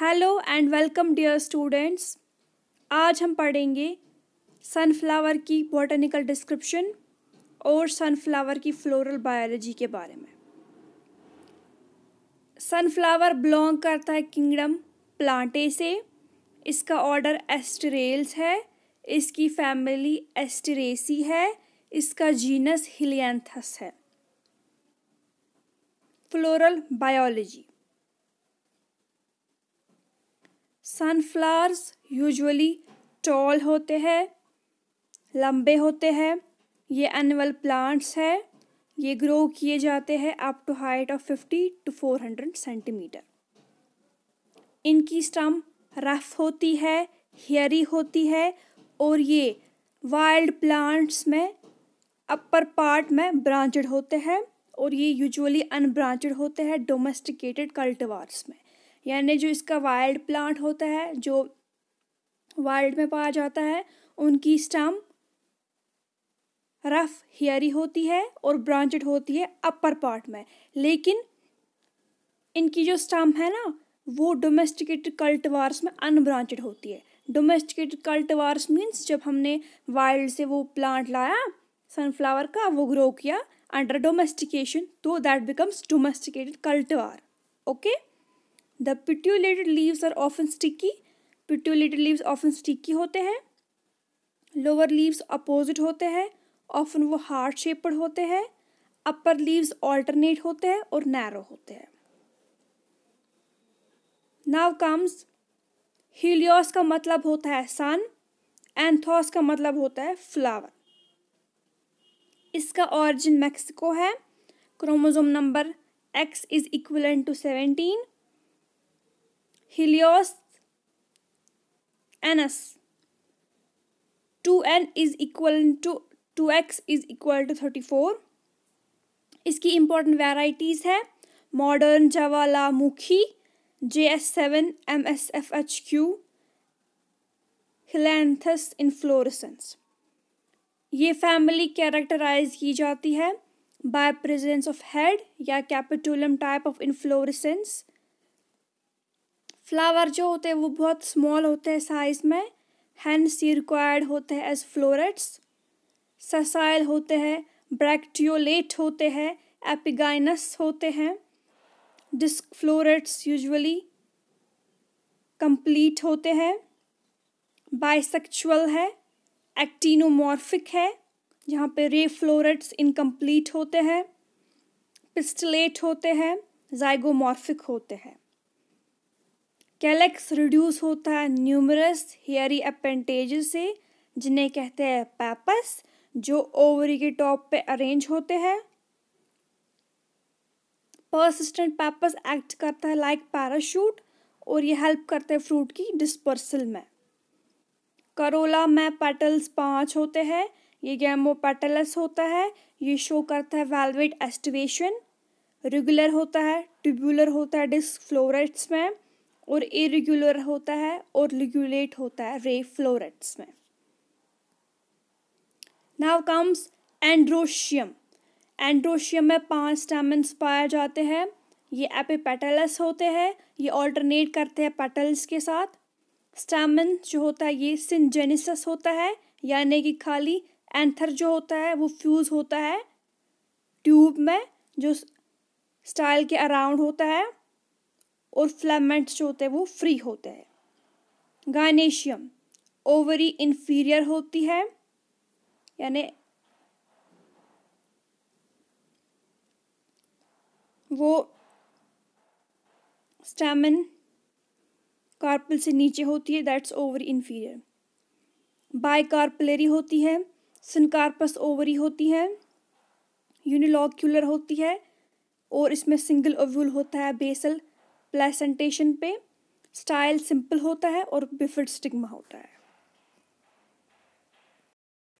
hello and welcome dear students आज हम पढ़ेंगे सनफ्लावर की बॉटनिकल डिस्क्रिप्शन और सनफ्लावर की फ्लोरल बायोलॉजी के बारे में सनफ्लावर बिलोंग करता है किंगडम प्लांटे से इसका ऑर्डर एस्टरेल्स है इसकी फैमिली एस्टरेसी है इसका जीनस हिलियंथस है floral biology sunflowers usually tall होते हैं लंबे होते हैं ये एनुअल प्लांट्स है ये ग्रो किए जाते हैं up to height of fifty to four hundred centimetre इनकी स्टम रफ होती है हेयरी होती है और ये वाइल्ड प्लांट्स में अपर पार्ट में ब्रांचड होते हैं और ये यूजुअली अनब्रांचड होते हैं डोमेस्टिकेटेड कल्टवार्स में यानी जो इसका वाइल्ड प्लांट होता है जो वाइल्ड में पाया जाता है उनकी स्टम रफ हेयरी होती है और ब्रांचेड होती है अपर पार्ट में लेकिन इनकी जो स्टम है ना वो डोमेस्टिकेटेड कल्टवार्स में अनब्रांचेड होती है डोमेस्टिकेटेड कल्टवार्स मीन्स जब हमने वाइल्ड से वो प्लांट लाया सनफ्लावर का वो ग्रो किया अंडर डोमेस्टिकेशन तो that becomes domesticated cultivar okay the petiolated leaves are often sticky petiolated leaves often sticky होते हैं लोअर लीव्स अपोजिट होते हैं ऑफन वो हार्ड शेपड होते हैं अपर लीव्स ऑल्टरनेट होते हैं और नैरो होते हैं नाव कम्स हीलियोस का मतलब होता है सन एंथोस का मतलब होता है फ्लावर इसका ऑरिजिन मैक्सिको है chromosome number X is equal to seventeen Helios Anus 2n is equal to 2x is equal to 34 इसकी इंपॉर्टेंट वेराइटीज़ है modern Jwalamukhi J S seven M S F H Q Helianthus inflorescence ये family characterise की जाती है by presence of head या capitulum type of inflorescence flower जो होते हैं वो बहुत स्मॉल होते हैं साइज़ में हैंड सी रिक्वायर्ड होते हैं एज फ्लोरेट्स ससाइल होते हैं ब्रैक्टियोलेट होते हैं एपिगाइनस होते हैं डिस्क फ्लोरेट्स यूजुअली कंप्लीट होते हैं बाइसेक्चुअल है एक्टिनोमॉर्फिक है जहाँ पे रे फ्लोरेट्स इनकम्प्लीट होते हैं पिस्टलेट होते हैं जाइगोमॉर्फिक होते हैं कैलेक्स रिड्यूस होता है न्यूमरस हेयरी अपेंटेज से जिन्हें कहते हैं पैपस जो ओवरी के टॉप पे अरेंज होते हैं परसिस्टेंट पैपस एक्ट करता है लाइक पैराशूट और ये हेल्प करते हैं फ्रूट की डिस्पर्सल में करोला में पेटल्स पांच होते हैं ये गैमो पेटलस होता है ये शो करता है वेलवेट एस्टिवेशन रेगुलर होता है ट्यूबुलर होता है डिस्क फ्लोरेट्स में और इरेगुलर होता है और रेगुलेट होता है रे फ्लोरेट्स में नाव कम्स एंड्रोशियम एंड्रोशियम में पांच स्टेमेंस पाए जाते हैं ये एपिपेटलस होते हैं ये ऑल्टरनेट करते हैं पेटल्स के साथ स्टेमन जो होता है ये सिंजेनिसस होता है यानी कि खाली एंथर जो होता है वो फ्यूज़ होता है ट्यूब में जो स्टाइल के अराउंड होता है और फ्लैमेंट्स जो होते हैं वो फ्री होते हैं गाइनेशियम ओवरी इन्फीरियर होती है यानी वो स्टैमिन कार्पल से नीचे होती है दैट्स ओवरी इन्फीरियर बाइकार्पलरी होती है सिनकार्पस ओवरी होती है यूनिलॉक्यूलर होती है और इसमें सिंगल ओव्यूल होता है बेसल प्लेसेंटेशन पे स्टाइल सिंपल होता है और बिफिड स्टिग्मा होता है